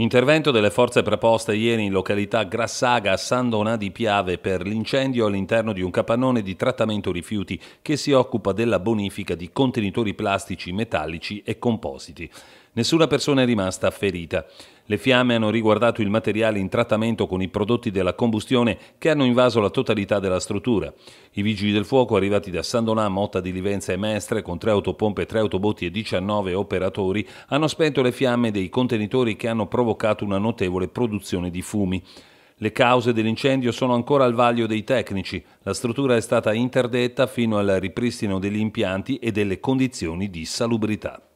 Intervento delle forze preposte ieri in località Grassaga a San Donà di Piave per l'incendio all'interno di un capannone di trattamento rifiuti che si occupa della bonifica di contenitori plastici, metallici e compositi. Nessuna persona è rimasta ferita. Le fiamme hanno riguardato il materiale in trattamento con i prodotti della combustione che hanno invaso la totalità della struttura. I vigili del fuoco arrivati da San Donà, Motta di Livenza e Mestre con tre autopompe, tre autobotti e 19 operatori hanno spento le fiamme dei contenitori che hanno provocato una notevole produzione di fumi. Le cause dell'incendio sono ancora al vaglio dei tecnici. La struttura è stata interdetta fino al ripristino degli impianti e delle condizioni di salubrità.